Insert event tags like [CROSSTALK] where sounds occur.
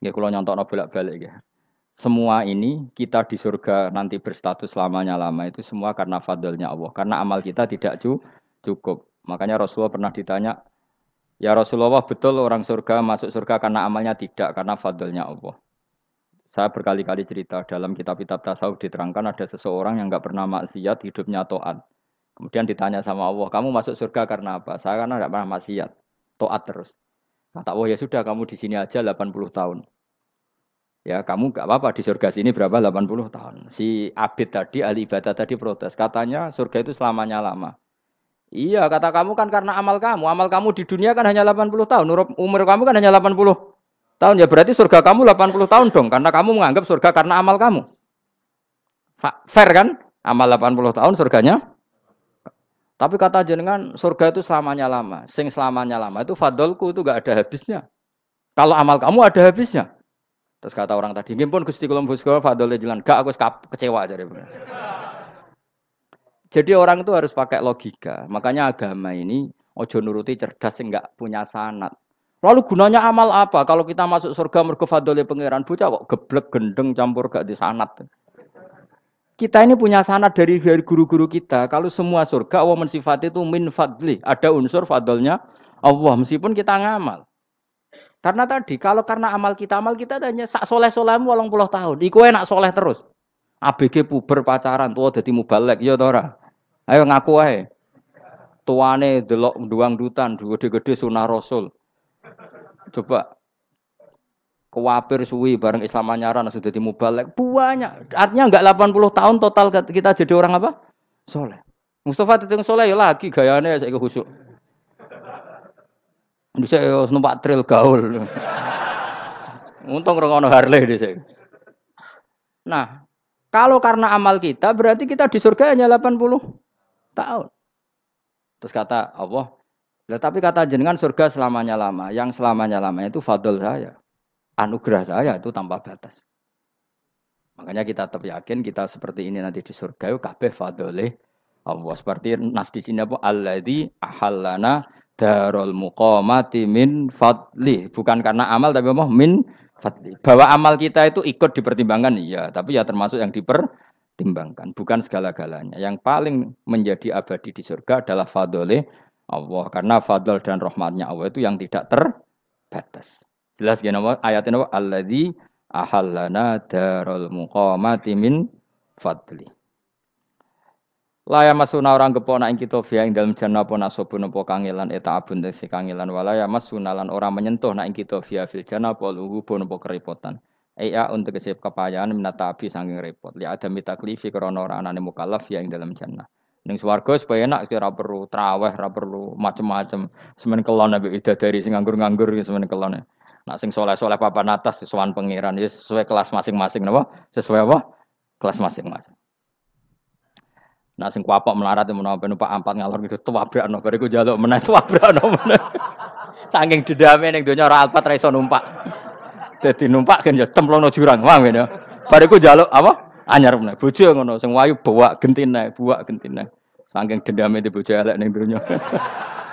Nggih kalau nyontokno bolak-balik ya. Semua ini kita di surga nanti berstatus lamanya-lama itu semua karena fadlnya Allah. Karena amal kita tidak cukup. Makanya Rasulullah pernah ditanya, Ya Rasulullah betul orang surga masuk surga karena amalnya tidak, karena fadlnya Allah. Saya berkali-kali cerita dalam kitab-kitab tasawuf diterangkan ada seseorang yang nggak pernah maksiat, hidupnya to'at. Kemudian ditanya sama Allah, kamu masuk surga karena apa? Saya karena nggak pernah maksiat, to'at terus. Kata wah oh, ya sudah kamu di sini aja 80 tahun. Ya kamu gak apa-apa di surga sini berapa 80 tahun. Si Abid tadi ahli ibadah tadi protes. Katanya surga itu selamanya lama. Iya kata kamu kan karena amal kamu. Amal kamu di dunia kan hanya 80 tahun. Umur kamu kan hanya 80 tahun. Ya berarti surga kamu 80 tahun dong. Karena kamu menganggap surga karena amal kamu. Fair kan? Amal 80 tahun surganya tapi kata jenengan surga itu selamanya lama. Sing selamanya lama itu fadolku itu gak ada habisnya. Kalau amal kamu ada habisnya. Terus kata orang tadi, pun Gusti kula busko fadole jalan. Gak aku kecewa aja. Jadi orang itu harus pakai logika. Makanya agama ini ojo nuruti cerdas sing gak punya sanat. Lalu gunanya amal apa? Kalau kita masuk surga mergo fadole pangeran bocah kok geblek gendeng campur gak disanat. sanat. Kita ini punya sanad dari dari guru-guru kita. Kalau semua surga Allah mensifati itu min fadli, ada unsur fadlnya Allah meskipun kita ngamal. Karena tadi kalau karena amal kita amal kita hanya sak soleh solehmu walang puluh tahun. Iku enak soleh terus. ABG puber pacaran tua jadi mubalek ya tora. Ayo ngaku ae. Tuane delok duang dutan gede-gede sunah rasul. Coba kewapir suwi bareng Islam anyaran sudah di mubalek banyak artinya enggak 80 tahun total kita jadi orang apa soleh Mustafa titung soleh ya lagi gayanya saya khusyuk bisa ya numpak tril gaul [LAUGHS] untung rongono Harley di saya nah kalau karena amal kita berarti kita di surga hanya 80 tahun terus kata Allah tapi kata jenengan surga selamanya lama yang selamanya lama itu fadl saya anugerah saya itu tanpa batas. Makanya kita tetap yakin kita seperti ini nanti di surga yuk kabeh fadoleh Allah seperti nas di sini apa alladzi ahallana darul muqamati min fadli bukan karena amal tapi apa min fadli bahwa amal kita itu ikut dipertimbangkan iya tapi ya termasuk yang dipertimbangkan bukan segala-galanya yang paling menjadi abadi di surga adalah fadoleh Allah karena fadl dan rahmatnya Allah itu yang tidak terbatas Jelas gini ya, nama ayatnya Allah di ahalana darul muqamati min fadli. Laya masuna orang kepo na ingkito via ing dalam jannah pun asobun opo kangilan eta abun desi kangilan walaya masuna lan orang menyentuh na ingkito via fil jannah apa luhu opo kerepotan. Iya untuk kesiap kepayaan minata abi sanging repot. lihat ada mitaklifi orang anak anane kalaf ya ing dalam jannah. Ning swarga supaya enak supaya ora perlu traweh, ora perlu macem-macem. Semen kelon ida dari sing nganggur-nganggur semen kelon. E. Nak sing soleh-soleh papan atas sesuai pangeran, ya sesuai kelas masing-masing napa? Sesuai apa? Kelas masing-masing. nak sing kuapok melarat menawa ben Pak Ampat ngalor gitu no. bariku njaluk meneh no meneh. [LAUGHS] Saking dedame ning donya ora Alpat ra numpak. Dadi numpak kan ya templono jurang, paham ya? Bariku njaluk apa? Anyar meneh. Bojo ngono sing wayu bawa gentine, bawa gentine. Saking dendam itu bojo elek ning dunya. [LAUGHS]